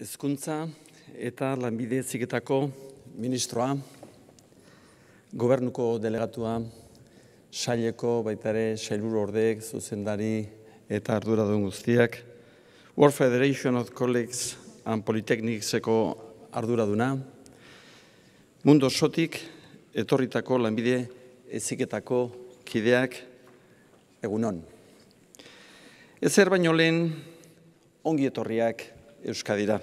Ezkuntza eta lanbide ziketako ministroa, gobernuko delegatua, saileko baitare sailur ordeek, zuzendari eta arduradun guztiak, World Federation of Colleges and Polytechnicseko ardura duena, mundu etorritako lanbide eziketako kideak egunon. Ezer baino lehen ongi etorriak Euskadira.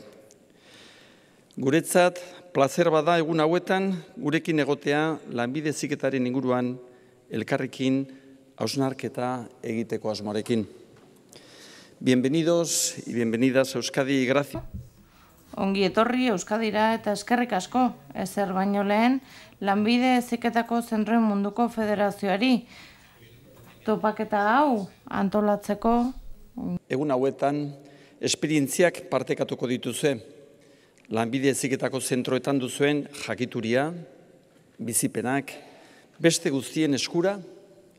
Guretzat, plazer bada egun hauetan, gurekin egotea lanbide ziketaren inguruan, elkarrekin, hausnarketa egiteko asmorekin. Bienvenidos y bienvenidas a Euskadi, grazia. Ongi etorri Euskadira eta eskerrik asko, ezer baino lehen, lanbide ziketako zentroen munduko federazioari, topaketa hau antolatzeko. Egun hauetan, Esperientziak partekatuko dituzue, lanbide eziketako zentroetan duzuen jakituria, bizipenak, beste guztien eskura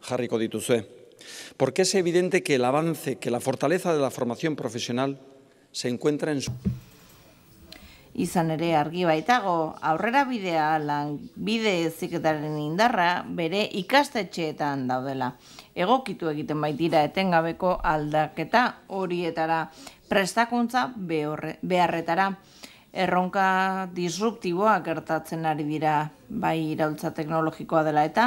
jarriko dituzue. Porque es evidente que el avance, que la fortaleza de la formación profesional se encuentra en su... Izan ere argi baitago, aurrera bidea lan bide ziketaren indarra bere ikastetxeetan daudela. Egokitu egiten baitira etengabeko aldaketa horietara prestakuntza beharretara. Erronka disruptiboa gertatzen ari dira bai irautza teknologikoa dela eta,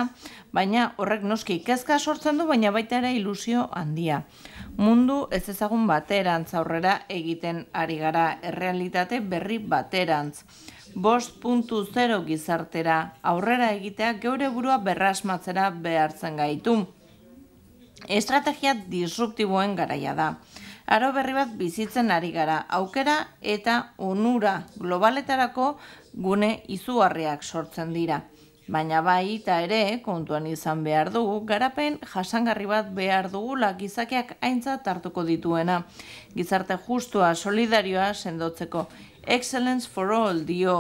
baina horrek noski kezka sortzen du, baina baita ere ilusio handia mundu ez ezagun baterantz aurrera egiten ari gara, errealitate berri baterantz. 5.0 gizartera aurrera egitea geure burua berrasmatzera behartzen gaitu. Estrategia disruptiboen garaia da. Aro berri bat bizitzen ari gara, aukera eta onura globaletarako gune izugarriak sortzen dira. Baina bai eta ere, kontuan izan behar dugu, garapen jasangarri bat behar dugu lagizakeak aintza tartuko dituena. Gizarte justua, solidarioa sendotzeko. Excellence for all dio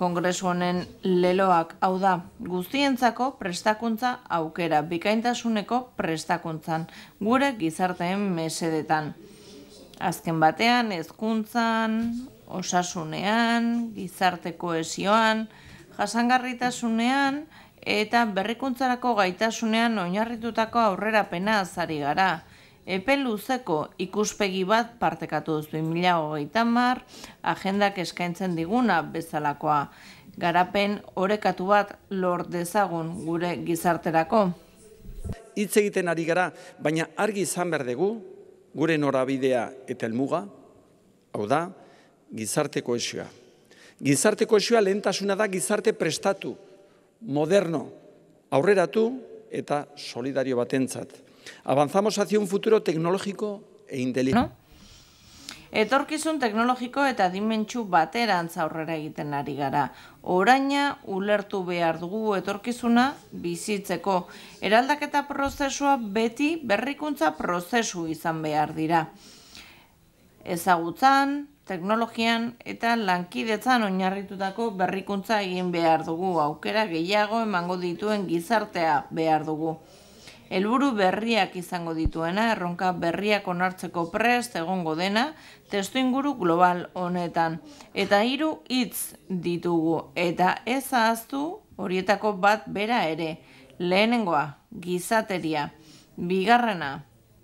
kongresu honen leloak. Hau da, guztientzako prestakuntza aukera, bikaintasuneko prestakuntzan, gure gizarteen mesedetan. Azken batean, ezkuntzan, osasunean, gizarteko esioan, jasangarritasunean eta berrikuntzarako gaitasunean oinarritutako aurrera pena azari gara. Epe luzeko ikuspegi bat partekatu duzu mila hogeita mar, agendak eskaintzen diguna bezalakoa. Garapen orekatu bat lor dezagun gure gizarterako. Hitz egiten ari gara, baina argi izan behar dugu, gure norabidea eta helmuga, hau da, gizarteko esioa gizarte koesioa lehentasuna da gizarte prestatu, moderno, aurreratu eta solidario batentzat. Avanzamos hacia un futuro tecnológico e inteligente. Etorkizun teknologiko eta dimentsu baterantz aurrera egiten ari gara. Oraina ulertu behar dugu etorkizuna bizitzeko. Eraldaketa prozesua beti berrikuntza prozesu izan behar dira. Ezagutzan, teknologian eta lankidetzan oinarritutako berrikuntza egin behar dugu, aukera gehiago emango dituen gizartea behar dugu. Helburu berriak izango dituena, erronka berriak onartzeko prest egongo dena, testu inguru global honetan. Eta hiru hitz ditugu, eta ez ahaztu horietako bat bera ere, lehenengoa, gizateria, bigarrena,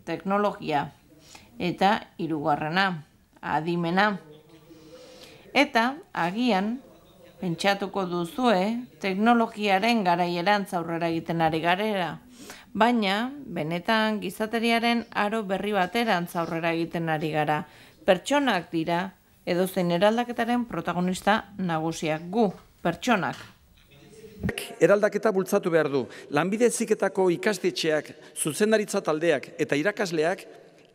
teknologia, eta hirugarrena adimena. Eta, agian, pentsatuko duzue, teknologiaren garaieran zaurrera egiten ari garera. Baina, benetan, gizateriaren aro berri bateran zaurrera egiten ari gara. Pertsonak dira, edo zein eraldaketaren protagonista nagusiak gu, pertsonak. Eraldaketa bultzatu behar du, lanbide ziketako ikastetxeak, zuzendaritza taldeak eta irakasleak,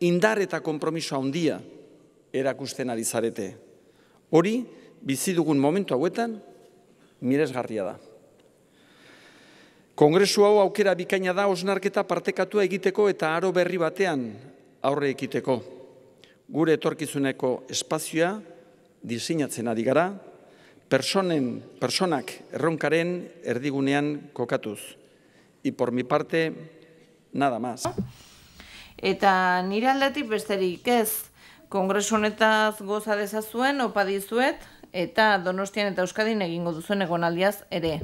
indar eta kompromiso handia erakusten ari zarete. Hori, bizi dugun momentu hauetan, miresgarria da. Kongresu hau aukera bikaina da osnarketa partekatua egiteko eta aro berri batean aurre ekiteko. Gure etorkizuneko espazioa dizinatzen ari gara, personen, personak erronkaren erdigunean kokatuz. I por mi parte, nada más. Eta nire aldetik besterik ez. Kongresu honetaz goza dezazuen opa eta Donostian eta Euskadin egingo duzuen egonaldiaz ere.